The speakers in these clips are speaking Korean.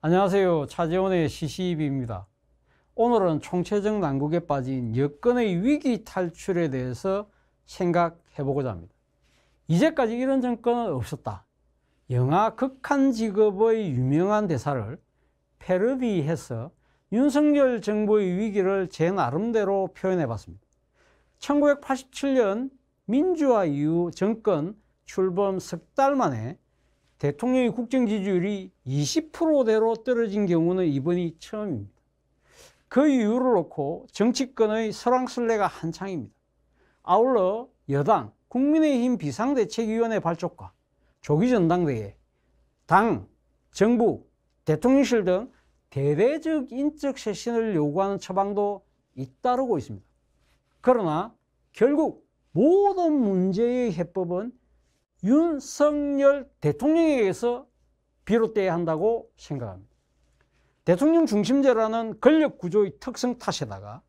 안녕하세요. 차재원의 CCB입니다. 오늘은 총체적 난국에 빠진 여건의 위기 탈출에 대해서 생각해보고자 합니다. 이제까지 이런 정권은 없었다. 영화 극한 직업의 유명한 대사를 패러디해서 윤석열 정부의 위기를 제 나름대로 표현해봤습니다. 1987년 민주화 이후 정권 출범 석 달 만에 대통령의 국정 지지율이 20%대로 떨어진 경우는 이번이 처음입니다. 그 이유를 놓고 정치권의 설왕설래가 한창입니다. 아울러 여당 국민의힘 비상대책위원회 발족과 조기전당대회, 당, 정부, 대통령실 등 대대적 인적 쇄신을 요구하는 처방도 잇따르고 있습니다. 그러나 결국 모든 문제의 해법은 윤석열 대통령에게서 비롯돼야 한다고 생각합니다. 대통령 중심제라는 권력 구조의 특성 탓에다가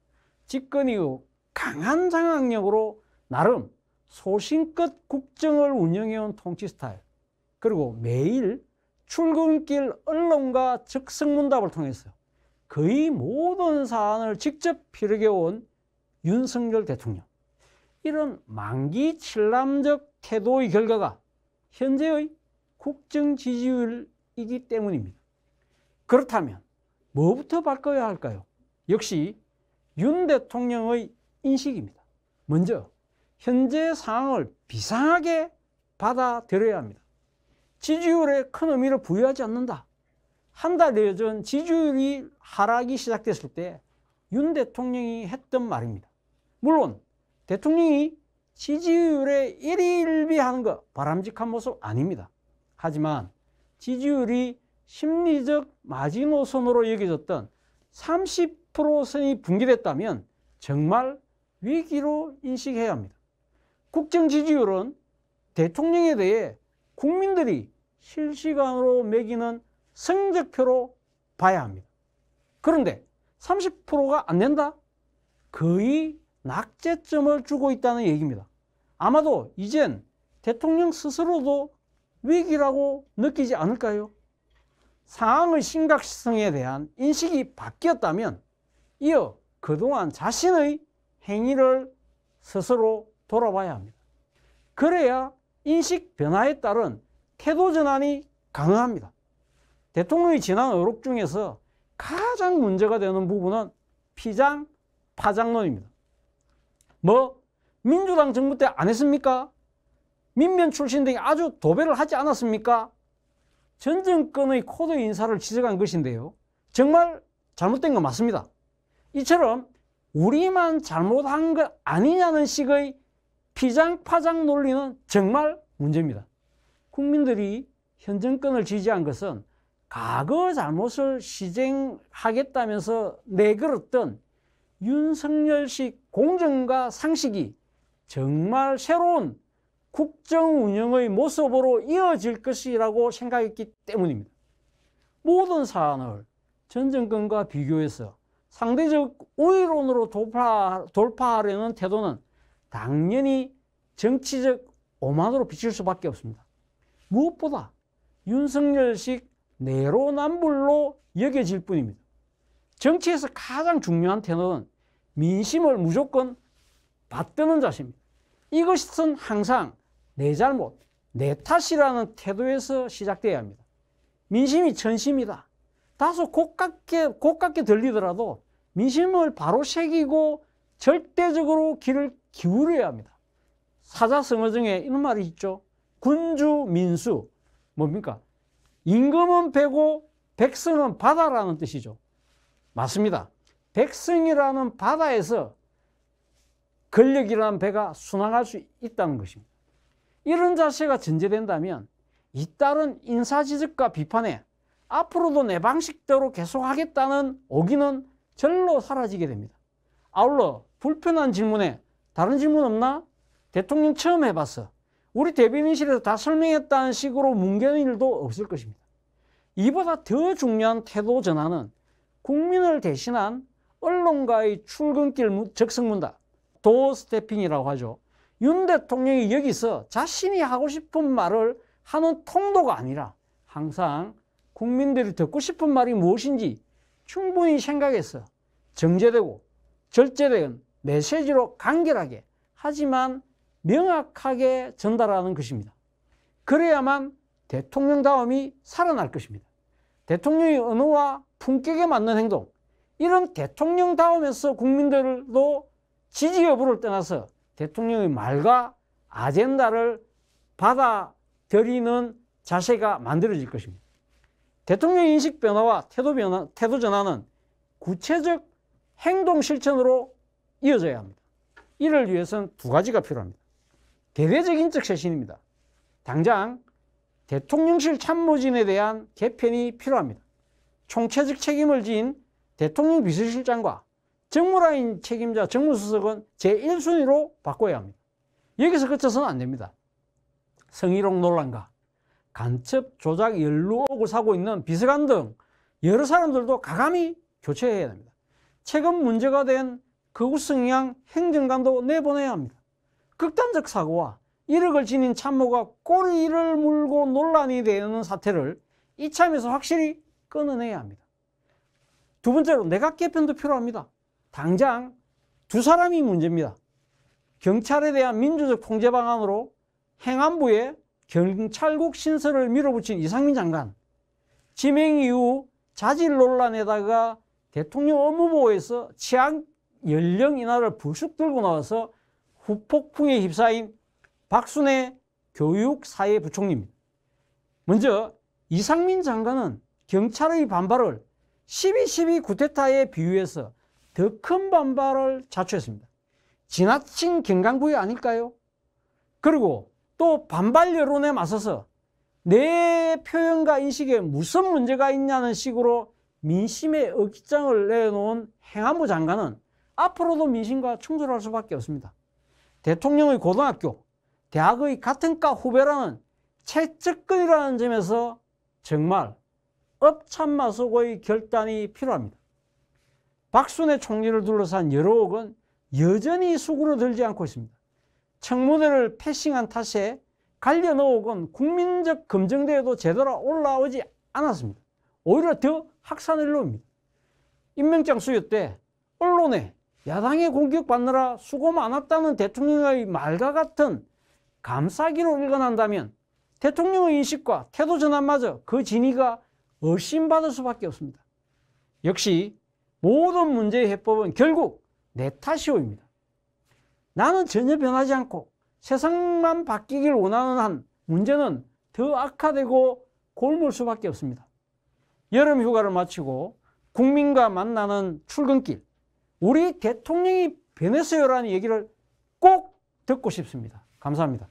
집권 이후 강한 장악력으로 나름 소신껏 국정을 운영해온 통치 스타일 그리고 매일 출근길 언론과 즉석문답을 통해서 거의 모든 사안을 직접 피력해온 윤석열 대통령 이런 만기 칠남적 태도의 결과가 현재의 국정 지지율이기 때문입니다. 그렇다면 뭐부터 바꿔야 할까요? 역시 윤 대통령의 인식입니다. 먼저 현재 상황을 비상하게 받아들여야 합니다. 지지율에 큰 의미를 부여하지 않는다. 한달전 지지율이 하락이 시작됐을 때 윤 대통령이 했던 말입니다. 물론 대통령이 지지율에 일일비하는 거 바람직한 모습 아닙니다. 하지만 지지율이 심리적 마지노선으로 여겨졌던 30% 선이 붕괴됐다면 정말 위기로 인식해야 합니다. 국정 지지율은 대통령에 대해 국민들이 실시간으로 매기는 성적표로 봐야 합니다. 그런데 30%가 안 된다? 거의 낙제점을 주고 있다는 얘기입니다. 아마도 이젠 대통령 스스로도 위기라고 느끼지 않을까요? 상황의 심각성에 대한 인식이 바뀌었다면 이어 그동안 자신의 행위를 스스로 돌아봐야 합니다. 그래야 인식 변화에 따른 태도 전환이 가능합니다. 대통령이 지난 의혹 중에서 가장 문제가 되는 부분은 피장, 파장론입니다. 뭐 민주당 정부 때 안 했습니까? 민변 출신들이 아주 도배를 하지 않았습니까? 전 정권의 코드 인사를 지적한 것인데요. 정말 잘못된 거 맞습니다. 이처럼 우리만 잘못한 거 아니냐는 식의 피장파장 논리는 정말 문제입니다. 국민들이 현 정권을 지지한 것은 과거 잘못을 시정하겠다면서 내걸었던 윤석열식 공정과 상식이 정말 새로운 국정 운영의 모습으로 이어질 것이라고 생각했기 때문입니다. 모든 사안을 전 정권과 비교해서 상대적 우위론으로 돌파, 돌파하려는 태도는 당연히 정치적 오만으로 비칠 수밖에 없습니다. 무엇보다 윤석열식 내로남불로 여겨질 뿐입니다. 정치에서 가장 중요한 태도는 민심을 무조건 받드는 자십니다. 이것은 항상 내 잘못, 내 탓이라는 태도에서 시작돼야 합니다. 민심이 천심이다. 다소 고깝게, 고깝게 들리더라도 민심을 바로 새기고 절대적으로 귀를 기울여야 합니다. 사자성어중에 이런 말이 있죠. 군주, 민수. 뭡니까? 임금은 배고 백성은 바다라는 뜻이죠. 맞습니다. 백성이라는 바다에서 권력이라는 배가 순항할 수 있다는 것입니다. 이런 자세가 전제된다면 잇따른 인사지적과 비판에 앞으로도 내 방식대로 계속하겠다는 오기는 절로 사라지게 됩니다. 아울러 불편한 질문에 다른 질문 없나? 대통령 처음 해봤어. 우리 대변인실에서 다 설명했다는 식으로 뭉개는 일도 없을 것입니다. 이보다 더 중요한 태도 전환은 국민을 대신한 언론가의 출근길 적성문다. 도 스태핑이라고 하죠. 윤 대통령이 여기서 자신이 하고 싶은 말을 하는 통도가 아니라 항상 국민들이 듣고 싶은 말이 무엇인지 충분히 생각해서 정제되고 절제된 메시지로 간결하게 하지만 명확하게 전달하는 것입니다. 그래야만 대통령다움이 살아날 것입니다. 대통령의 언어와 품격에 맞는 행동, 이런 대통령다우에서 국민들도 지지 여부를 떠나서 대통령의 말과 아젠다를 받아들이는 자세가 만들어질 것입니다. 대통령 인식 변화와 태도 변화, 태도 전환은 구체적 행동 실천으로 이어져야 합니다. 이를 위해서는 두 가지가 필요합니다. 대대적 인적 쇄신입니다. 당장 대통령실 참모진에 대한 개편이 필요합니다. 총체적 책임을 지인 대통령 비서실장과 정무라인 책임자 정무수석은 제1순위로 바꿔야 합니다. 여기서 그쳐서는 안 됩니다. 성희롱 논란과 간첩 조작 연루 옥을 사고 있는 비서관 등 여러 사람들도 가감히 교체해야 합니다. 최근 문제가 된 거구성향 행정관도 내보내야 합니다. 극단적 사고와 이력을 지닌 참모가 꼬리를 물고 논란이 되는 사태를 이참에서 확실히 끊어내야 합니다. 두 번째로 내각 개편도 필요합니다. 당장 두 사람이 문제입니다. 경찰에 대한 민주적 통제 방안으로 행안부에 경찰국 신설을 밀어붙인 이상민 장관 지명 이후 자질 논란에다가 대통령 업무보호에서 치안 연령 인하를 불쑥 들고 나와서 후폭풍에 휩싸인 박순애 교육사회부총리입니다. 먼저 이상민 장관은 경찰의 반발을 12.12 구테타에 비유해서 더 큰 반발을 자초했습니다. 지나친 경강부위 아닐까요? 그리고 또 반발 여론에 맞서서 내 표현과 인식에 무슨 문제가 있냐는 식으로 민심의 억장을 내놓은 행안부 장관은 앞으로도 민심과 충돌할 수밖에 없습니다. 대통령의 고등학교, 대학의 같은 과 후배라는 채측근이라는 점에서 정말 읍참마속의 결단이 필요합니다. 박순애 총리를 둘러싼 여러옥은 여전히 수구로 들지 않고 있습니다. 청문회를 패싱한 탓에 갈려 넣어온 국민적 검증대에도 제대로 올라오지 않았습니다. 오히려 더 학산일로입니다. 임명장 수요 때 언론에 야당의 공격받느라 수고 많았다는 대통령의 말과 같은 감싸기로 일관한다면 대통령의 인식과 태도 전환마저 그 진위가 의심받을 수밖에 없습니다. 역시 모든 문제의 해법은 결국 네타시오입니다. 나는 전혀 변하지 않고 세상만 바뀌길 원하는 한 문제는 더 악화되고 골몰 수밖에 없습니다. 여름 휴가를 마치고 국민과 만나는 출근길, 우리 대통령이 변했어요라는 얘기를 꼭 듣고 싶습니다. 감사합니다.